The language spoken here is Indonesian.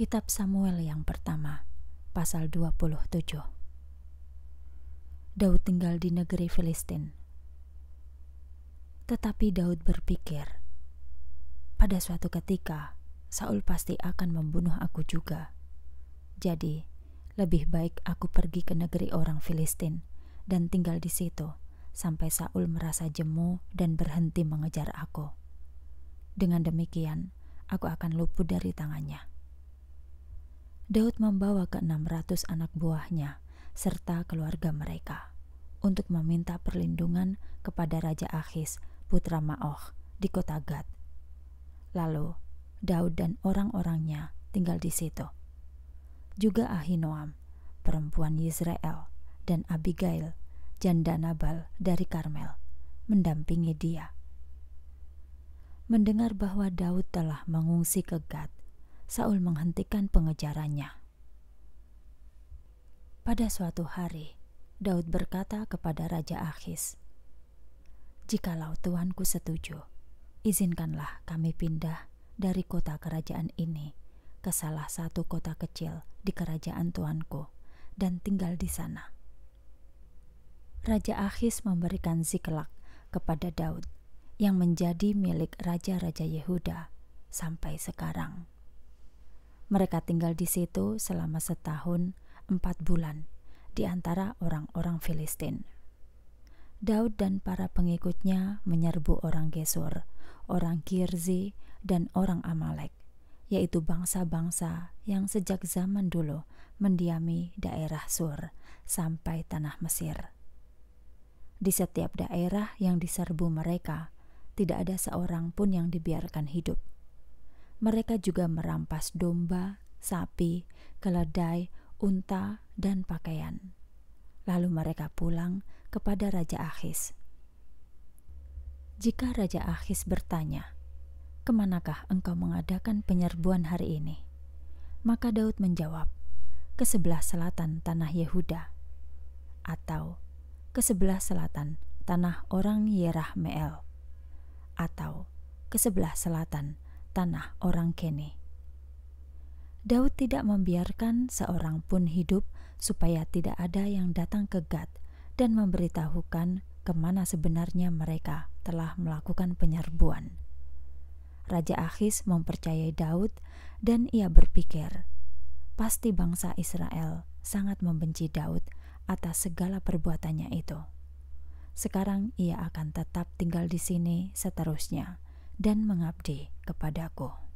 Kitab Samuel yang pertama, pasal 27. Daud tinggal di negeri Filistin. Tetapi Daud berpikir, pada suatu ketika Saul pasti akan membunuh aku juga. Jadi, lebih baik aku pergi ke negeri orang Filistin dan tinggal di situ sampai Saul merasa jemu dan berhenti mengejar aku. Dengan demikian, aku akan luput dari tangannya. Daud membawa ke-600 anak buahnya serta keluarga mereka untuk meminta perlindungan kepada Raja Akhis, putra Maoh, di kota Gad. Lalu, Daud dan orang-orangnya tinggal di situ. Juga Ahinoam, perempuan Yisrael, dan Abigail, janda Nabal dari Karmel, mendampingi dia. Mendengar bahwa Daud telah mengungsi ke Gad, Saul menghentikan pengejarannya. Pada suatu hari, Daud berkata kepada Raja Akhis, "Jikalau tuanku setuju, izinkanlah kami pindah dari kota kerajaan ini ke salah satu kota kecil di kerajaan tuanku dan tinggal di sana." Raja Akhis memberikan Ziklak kepada Daud yang menjadi milik raja-raja Yehuda sampai sekarang. Mereka tinggal di situ selama setahun empat bulan di antara orang-orang Filistin. Daud dan para pengikutnya menyerbu orang Gesur, orang Kirzi, dan orang Amalek, yaitu bangsa-bangsa yang sejak zaman dulu mendiami daerah Sur sampai tanah Mesir. Di setiap daerah yang diserbu mereka, tidak ada seorang pun yang dibiarkan hidup mereka juga merampas domba, sapi, keledai, unta, dan pakaian. Lalu mereka pulang kepada Raja Ahis. Jika Raja Ahis bertanya, "Kemanakah engkau mengadakan penyerbuan hari ini?" maka Daud menjawab, "Ke sebelah selatan tanah Yehuda," atau "Ke sebelah selatan tanah orang Yerahmeel," atau "Ke sebelah selatan tanah orang Kene. Daud tidak membiarkan seorang pun hidup supaya tidak ada yang datang ke Gad dan memberitahukan kemana sebenarnya mereka telah melakukan penyerbuan. Raja Akhis mempercayai Daud dan ia berpikir, pasti bangsa Israel sangat membenci Daud atas segala perbuatannya itu. Sekarang ia akan tetap tinggal di sini seterusnya dan mengabdi kepadaku.